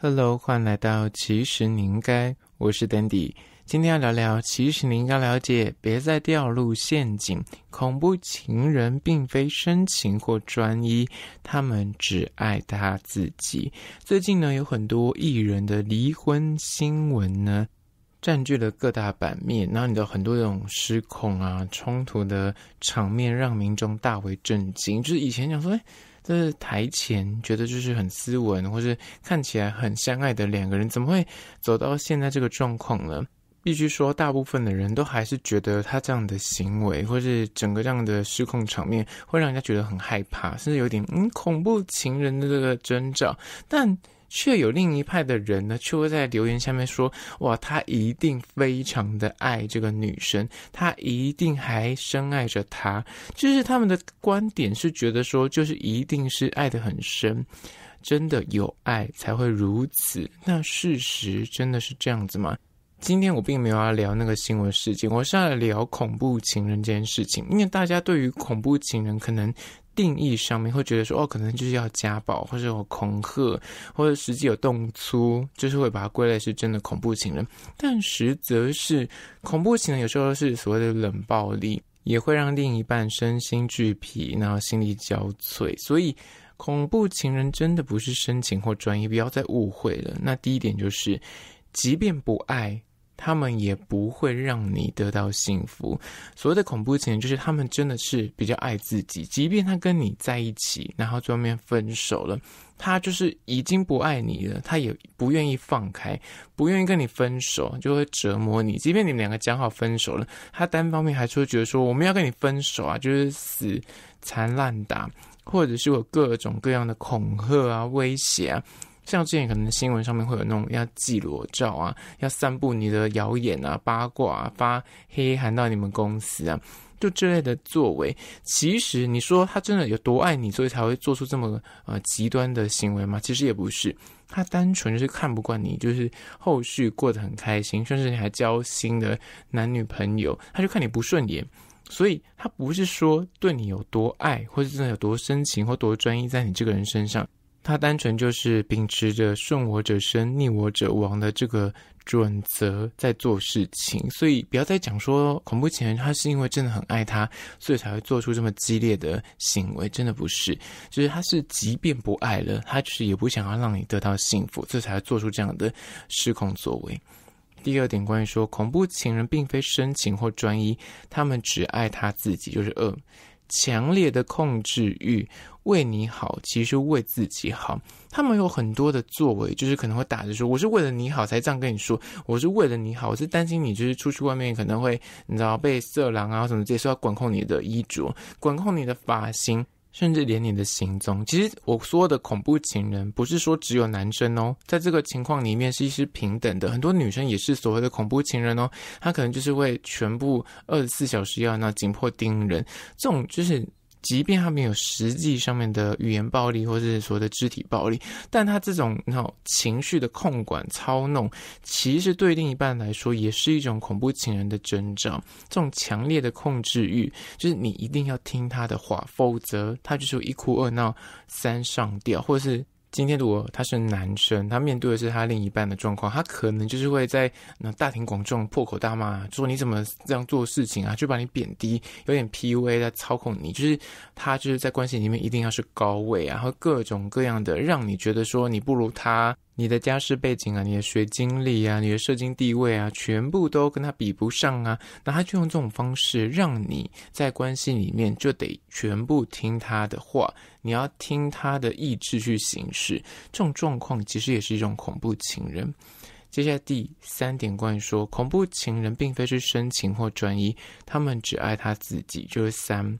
Hello，欢迎来到奇你宁该，我是 Dandy。今天要聊聊奇你宁该了解，别再掉入陷阱。恐怖情人并非深情或专一，他们只爱他自己。最近呢，有很多艺人的离婚新闻呢，占据了各大版面。然后你的很多这种失控啊、冲突的场面，让民众大为震惊。就是以前讲说，哎。就是台前觉得就是很斯文，或是看起来很相爱的两个人，怎么会走到现在这个状况呢？必须说，大部分的人都还是觉得他这样的行为，或是整个这样的失控场面，会让人家觉得很害怕，甚至有点恐怖情人的这个征兆。但却有另一派的人呢，却会在留言下面说：“哇，他一定非常的爱这个女生，他一定还深爱着她。”就是他们的观点是觉得说，就是一定是爱得很深，真的有爱才会如此。那事实真的是这样子吗？今天我并没有要聊那个新闻事件，我是要聊恐怖情人这件事情，因为大家对于恐怖情人可能。定义上面会觉得说，哦，可能就是要家暴，或者有恐吓，或者实际有动粗，就是会把它归类是真的恐怖情人，但实则是恐怖情人有时候是所谓的冷暴力，也会让另一半身心俱疲，然后心力交瘁。所以恐怖情人真的不是深情或专一，不要再误会了。那第一点就是，即便不爱。他们也不会让你得到幸福。所谓的恐怖情人，就是他们真的是比较爱自己，即便他跟你在一起，然后最后面分手了，他就是已经不爱你了，他也不愿意放开，不愿意跟你分手，就会折磨你。即便你们两个讲好分手了，他单方面还是会觉得说我们要跟你分手啊，就是死缠烂打，或者是有各种各样的恐吓啊、威胁啊。像之前可能新闻上面会有那种要寄裸照啊，要散布你的谣言啊、八卦、啊、发黑函到你们公司啊，就这类的作为，其实你说他真的有多爱你，所以才会做出这么呃极端的行为吗？其实也不是，他单纯就是看不惯你，就是后续过得很开心，甚至你还交新的男女朋友，他就看你不顺眼，所以他不是说对你有多爱，或者真的有多深情或多专一在你这个人身上。他单纯就是秉持着“顺我者生，逆我者亡”的这个准则在做事情，所以不要再讲说恐怖情人他是因为真的很爱他，所以才会做出这么激烈的行为，真的不是，就是他是即便不爱了，他就是也不想要让你得到幸福，所以才做出这样的失控作为。第二点，关于说恐怖情人并非深情或专一，他们只爱他自己，就是恶。强烈的控制欲。为你好，其实为自己好。他们有很多的作为，就是可能会打着说：“我是为了你好才这样跟你说。”我是为了你好，我是担心你就是出去外面可能会你知道被色狼啊什么，这些要管控你的衣着，管控你的发型，甚至连你的行踪。其实我说的恐怖情人，不是说只有男生哦，在这个情况里面是一些平等的，很多女生也是所谓的恐怖情人哦。她可能就是会全部二十四小时要那紧迫盯人，这种就是。即便他没有实际上面的语言暴力，或者是说的肢体暴力，但他这种那种情绪的控管操弄，其实对另一半来说也是一种恐怖情人的征兆。这种强烈的控制欲，就是你一定要听他的话，否则他就说一哭二闹三上吊，或者是。今天如果他是男生，他面对的是他另一半的状况，他可能就是会在那大庭广众破口大骂，说你怎么这样做事情啊，就把你贬低，有点 PUA 在操控你，就是他就是在关系里面一定要是高位，然后各种各样的让你觉得说你不如他。你的家世背景啊，你的学经历啊，你的社经地位啊，全部都跟他比不上啊，那他就用这种方式让你在关系里面就得全部听他的话，你要听他的意志去行事。这种状况其实也是一种恐怖情人。接下来第三点关于说，恐怖情人并非是深情或专一，他们只爱他自己，就是三，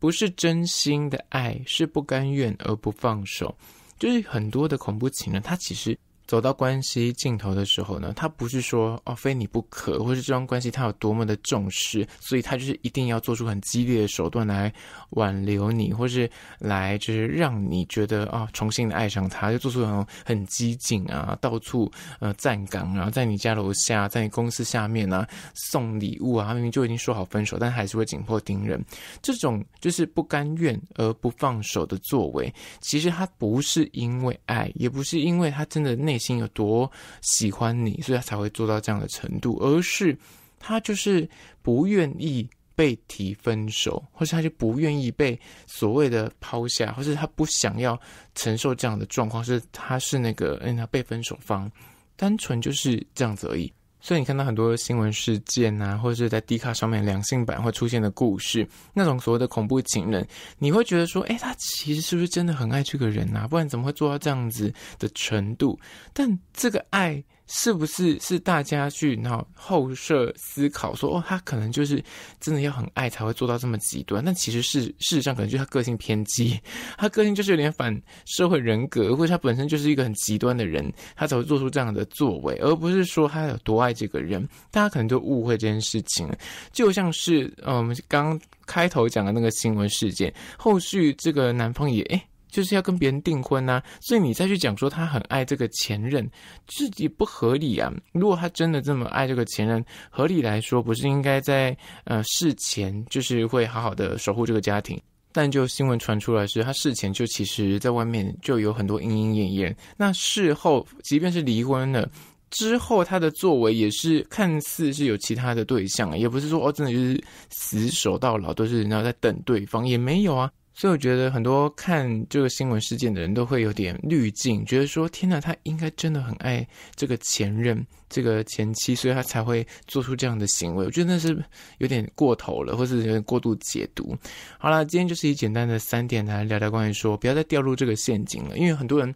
不是真心的爱，是不甘愿而不放手。就是很多的恐怖情人，他其实。走到关系尽头的时候呢，他不是说哦非你不可，或是这段关系他有多么的重视，所以他就是一定要做出很激烈的手段来挽留你，或是来就是让你觉得啊重新的爱上他，就做出很很激进啊，到处呃站岗，然后在你家楼下，在你公司下面啊送礼物啊，明明就已经说好分手，但还是会紧迫盯人，这种就是不甘愿而不放手的作为，其实他不是因为爱，也不是因为他真的内。心有多喜欢你，所以他才会做到这样的程度，而是他就是不愿意被提分手，或是他就不愿意被所谓的抛下，或是他不想要承受这样的状况，是他是那个，嗯，他被分手方，单纯就是这样子而已。所以你看到很多新闻事件啊，或者是在低卡上面良性版会出现的故事，那种所谓的恐怖情人，你会觉得说，哎，他其实是不是真的很爱这个人啊？不然怎么会做到这样子的程度？但这个爱。是不是是大家去然后后设思考说哦，他可能就是真的要很爱才会做到这么极端？但其实事事实上可能就是他个性偏激，他个性就是有点反社会人格，或者他本身就是一个很极端的人，他才会做出这样的作为，而不是说他有多爱这个人。大家可能就误会这件事情了。就像是嗯，刚开头讲的那个新闻事件，后续这个男方也诶就是要跟别人订婚呐，所以你再去讲说他很爱这个前任，自己不合理啊。如果他真的这么爱这个前任，合理来说不是应该在呃事前就是会好好的守护这个家庭？但就新闻传出来是他事前就其实在外面就有很多莺莺燕燕。那事后即便是离婚了之后，他的作为也是看似是有其他的对象，也不是说哦真的就是死守到老，都是人家在等对方也没有啊。所以我觉得很多看这个新闻事件的人都会有点滤镜，觉得说天呐，他应该真的很爱这个前任、这个前妻，所以他才会做出这样的行为。我觉得那是有点过头了，或者有点过度解读。好了，今天就是以简单的三点来聊聊关于说，不要再掉入这个陷阱了，因为很多人。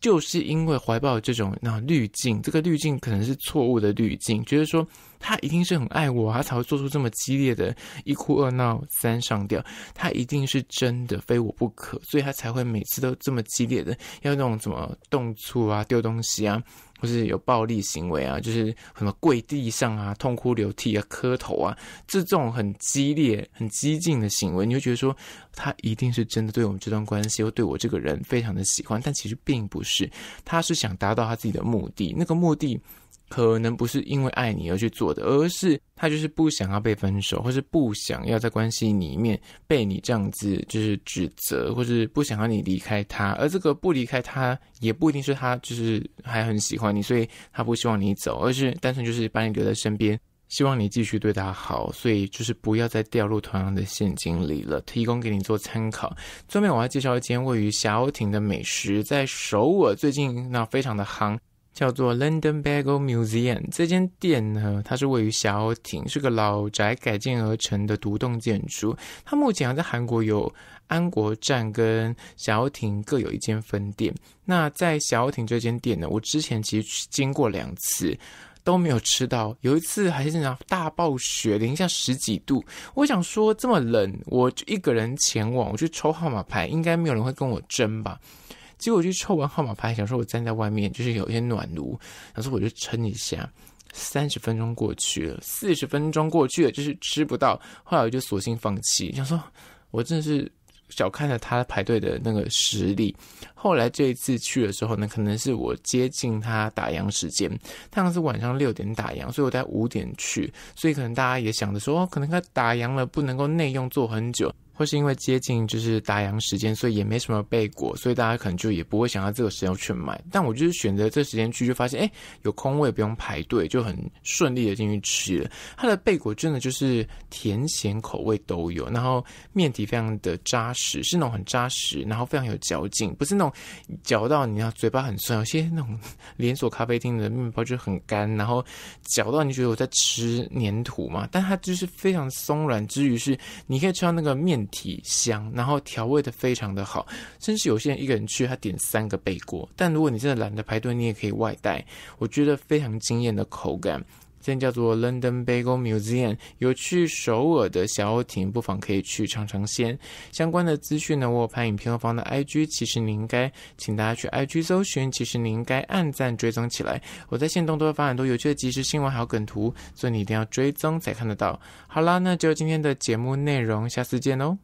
就是因为怀抱这种那滤镜，这个滤镜可能是错误的滤镜，觉得说他一定是很爱我，他才会做出这么激烈的一哭二闹三上吊，他一定是真的非我不可，所以他才会每次都这么激烈的要那种怎么动粗啊、丢东西啊。或是有暴力行为啊，就是什么跪地上啊、痛哭流涕啊、磕头啊，这种很激烈、很激进的行为，你会觉得说他一定是真的对我们这段关系或对我这个人非常的喜欢，但其实并不是，他是想达到他自己的目的，那个目的。可能不是因为爱你而去做的，而是他就是不想要被分手，或是不想要在关系里面被你这样子就是指责，或是不想要你离开他。而这个不离开他，也不一定是他就是还很喜欢你，所以他不希望你走，而是单纯就是把你留在身边，希望你继续对他好。所以就是不要再掉入同样的陷阱里了。提供给你做参考。最后，面我要介绍一间位于霞艇亭的美食，在首尔最近那非常的夯。叫做 London Bagel Museum 这间店呢，它是位于小町，是个老宅改建而成的独栋建筑。它目前在韩国有安国站跟小町各有一间分店。那在小町这间店呢，我之前其实经过两次都没有吃到，有一次还是那大暴雪，零下十几度。我想说这么冷，我就一个人前往，我去抽号码牌，应该没有人会跟我争吧。结果我去抽完号码牌，想说我站在外面就是有些暖炉，想说我就撑一下。三十分钟过去了，四十分钟过去了，就是吃不到。后来我就索性放弃，想说我真的是小看了他排队的那个实力。后来这一次去的时候呢，可能是我接近他打烊时间，他好是晚上六点打烊，所以我在五点去，所以可能大家也想着说，可能他打烊了不能够内用做很久。或是因为接近就是打烊时间，所以也没什么贝果，所以大家可能就也不会想到这个时间去买。但我就是选择这时间去，就发现哎，有空位不用排队，就很顺利的进去吃了。它的贝果真的就是甜咸口味都有，然后面体非常的扎实，是那种很扎实，然后非常有嚼劲，不是那种嚼到你要嘴巴很酸。有些那种连锁咖啡厅的面包就很干，然后嚼到你觉得我在吃粘土嘛。但它就是非常松软之余是你可以吃到那个面。体香，然后调味的非常的好，甚至有些人一个人去，他点三个背锅。但如果你真的懒得排队，你也可以外带，我觉得非常惊艳的口感。店叫做 London Bagel Museum，有去首尔的小欧婷不妨可以去尝尝鲜。相关的资讯呢，我有拍影片和放的 IG，其实你应该请大家去 IG 搜寻，其实你应该按赞追踪起来。我在线动多发很多有趣的即时新闻还有梗图，所以你一定要追踪才看得到。好啦，那就今天的节目内容，下次见哦。